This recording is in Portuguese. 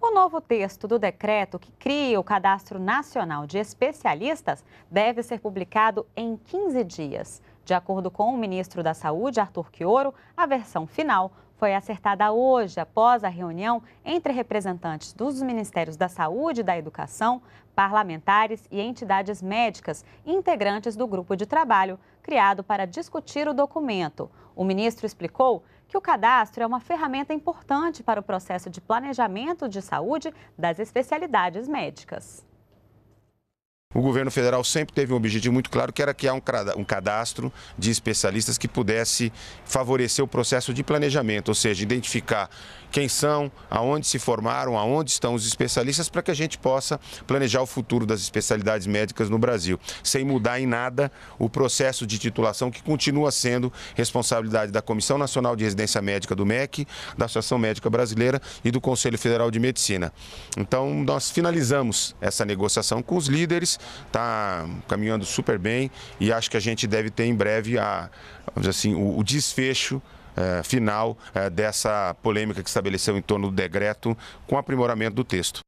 O novo texto do decreto que cria o Cadastro Nacional de Especialistas deve ser publicado em 15 dias. De acordo com o ministro da Saúde, Arthur Quioro, a versão final foi acertada hoje, após a reunião entre representantes dos Ministérios da Saúde e da Educação, parlamentares e entidades médicas integrantes do grupo de trabalho criado para discutir o documento. O ministro explicou que o cadastro é uma ferramenta importante para o processo de planejamento de saúde das especialidades médicas o governo federal sempre teve um objetivo muito claro, que era criar um cadastro de especialistas que pudesse favorecer o processo de planejamento, ou seja, identificar quem são, aonde se formaram, aonde estão os especialistas, para que a gente possa planejar o futuro das especialidades médicas no Brasil, sem mudar em nada o processo de titulação que continua sendo responsabilidade da Comissão Nacional de Residência Médica do MEC, da Associação Médica Brasileira e do Conselho Federal de Medicina. Então, nós finalizamos essa negociação com os líderes, está caminhando super bem e acho que a gente deve ter em breve a, assim, o, o desfecho eh, final eh, dessa polêmica que estabeleceu em torno do decreto com aprimoramento do texto.